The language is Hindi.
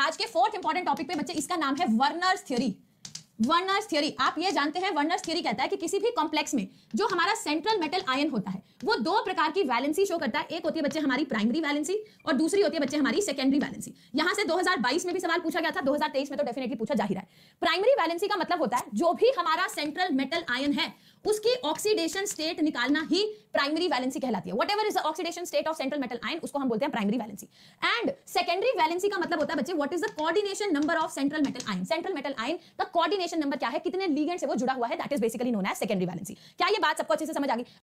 आज के फोर्थ इंपॉर्टेंट टॉपिक पे बच्चे इसका नाम है वर्नर्स थ्योरी वर्नर्स थ्योरी आप ये जानते हैं वर्नर्स थ्योरी कहता है कि किसी भी कॉम्प्लेक्स में जो हमारा सेंट्रल मेटल आयन होता है वो दो प्रकार की वैलेंसी शो करता है एक होती है बच्चे हमारी प्राइमरी वैलेंसी और दूसरी होती है बच्चे हमारी सेकेंडरी वैलेंसी यहां से 2022 में भी सवाल पूछा गया था 2023 में तो डेफिनेटली पूछा जा ही रहा है प्राइमरी वैलेंसी का मतलब होता है जो भी हमारा सेंट्रल मेटल आयन है उसकी ऑक्सीडेशन स्टेट निकालना ही प्राइमरी वैलेंसी कहलाती है whatever is oxidation state of central metal ion उसको हम बोलते हैं primary valency and secondary valency का मतलब होता है बच्चे what is the coordination number of central metal ion central metal ion का कॉर्डिनेशन नंबर क्या है कितने लीगेंट से वो जुड़ा हुआ है दट इज बेसिकली नोन है सेकेंडरी वैलेंसी क्या ये बात सबको अच्छे से समझ आ गई